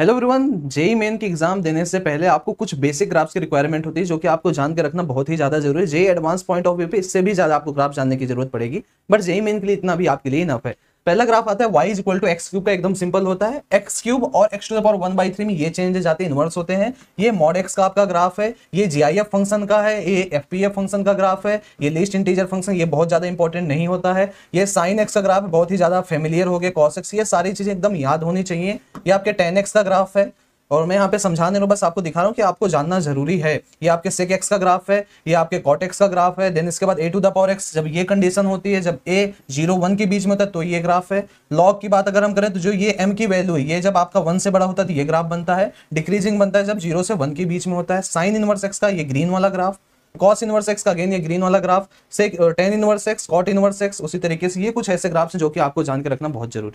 hello everyone JEE Main की exam देने से पहले आपको कुछ बेसिक ग्राफ्स की रिक्वायरमेंट होती है जो कि आपको जान के रखना बहुत ही ज्यादा जरूरी है JEE advance point of view पे इससे भी ज्यादा आपको ग्राफ जानने की जरूरत पड़ेगी बट जेई मेन के लिए इतना भी आपके लिए इनफ है पहला ग्राफ आता है y is equal to x cube का एकदम सिंपल होता है एक्स क्यूब और x to the power one by three में ये चेंजेस आते हैं इन्वर्स होते हैं ये मॉड एक्स का आपका ग्राफ है ये जीआईएफ फंक्शन का है ये एफ फंक्शन का ग्राफ है ये लिस्ट इंटीजर फंक्शन ये बहुत ज्यादा इंपॉर्टेंट नहीं होता है ये साइन एक्स का ग्राफ बहुत ही ज्यादा फेमिलियर हो गया कॉस एक्स ये सारी चीजें एकदम याद होनी चाहिए ये आपके टेन एक्स का ग्राफ है और मैं यहाँ पे समझाने रहा बस आपको दिखा रहा हूँ कि आपको जानना जरूरी है ये आपके सेक एक्स का ग्राफ है ये आपके कॉट एक्स का ग्राफ है देन इसके बाद a to the power x जब ये कंडीशन होती है जब ए जीरो वन के बीच में होता है तो ये ग्राफ है लॉग की बात अगर हम करें तो जो ये एम की वैल्यू है ये जब आपका वन से बड़ा होता है तो ये ग्राफ बनता है डिक्रीजिंग बनता है जब जीरो से वन के बीच में होता है साइन इनवर्स एक्स का ये ग्रीन वाला ग्राफ कॉस इनवर्स एक्स का अगेन ये ग्रीन वाला ग्राफ से tan inverse x cot inverse x उसी तरीके से ये कुछ ऐसे ग्राफ्स हैं जो कि आपको जान के रखना बहुत जरूरी